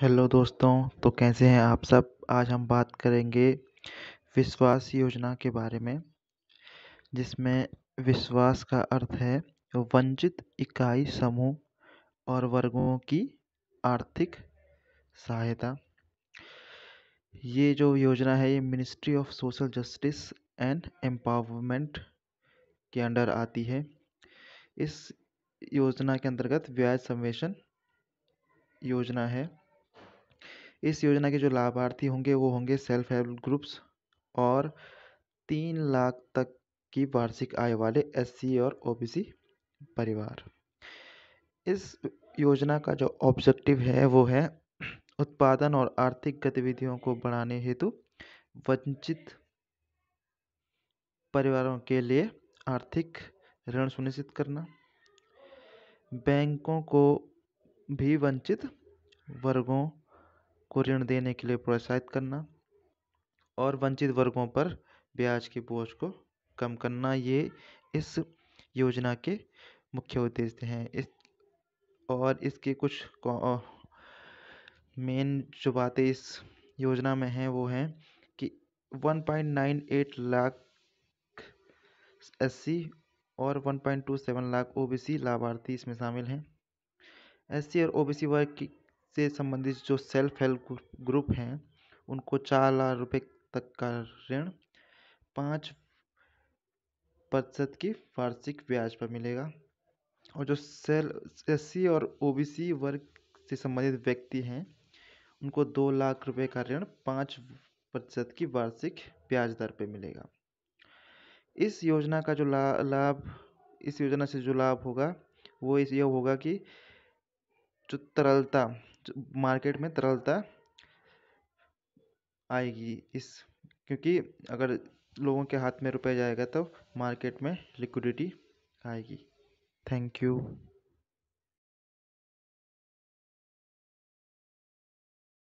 hello दोस्तों तो कैसे हैं आप सब आज हम बात करेंगे विश्वास योजना के बारे में जिसमें विश्वास का अर्थ है वंचित इकाई समूह और वर्गों की आर्थिक सहायता ये जो योजना है ये ministry of social justice and empowerment के अंडर आती है इस योजना के अंतर्गत व्याज समेशन योजना है इस योजना के जो लाभार्थी होंगे वो होंगे सेल्फ हेल्प ग्रुप्स और तीन लाख तक की वार्षिक आय वाले एस और ओ परिवार इस योजना का जो ऑब्जेक्टिव है वो है उत्पादन और आर्थिक गतिविधियों को बढ़ाने हेतु वंचित परिवारों के लिए आर्थिक ऋण सुनिश्चित करना बैंकों को भी वंचित वर्गों को ऋण देने के लिए प्रोत्साहित करना और वंचित वर्गों पर ब्याज के बोझ को कम करना ये इस योजना के मुख्य उद्देश्य हैं इस और इसके कुछ मेन जो बातें इस योजना में हैं वो हैं कि 1.98 लाख एससी और 1.27 लाख ओबीसी लाभार्थी इसमें शामिल हैं एससी और ओबीसी वर्ग की से संबंधित जो सेल्फ हेल्प ग्रुप हैं उनको चार लाख रुपए तक का ऋण पाँच प्रतिशत की वार्षिक ब्याज पर मिलेगा और जो सेल एस सी और ओ बी सी वर्ग से संबंधित व्यक्ति हैं उनको दो लाख रुपए का ऋण पाँच प्रतिशत की वार्षिक ब्याज दर पर मिलेगा इस योजना का जो ला, लाभ इस योजना से जो लाभ होगा वो इस यह होगा कि जो तरलता मार्केट में तरलता आएगी इस क्योंकि अगर लोगों के हाथ में रुपया जाएगा तो मार्केट में लिक्विडिटी आएगी थैंक यू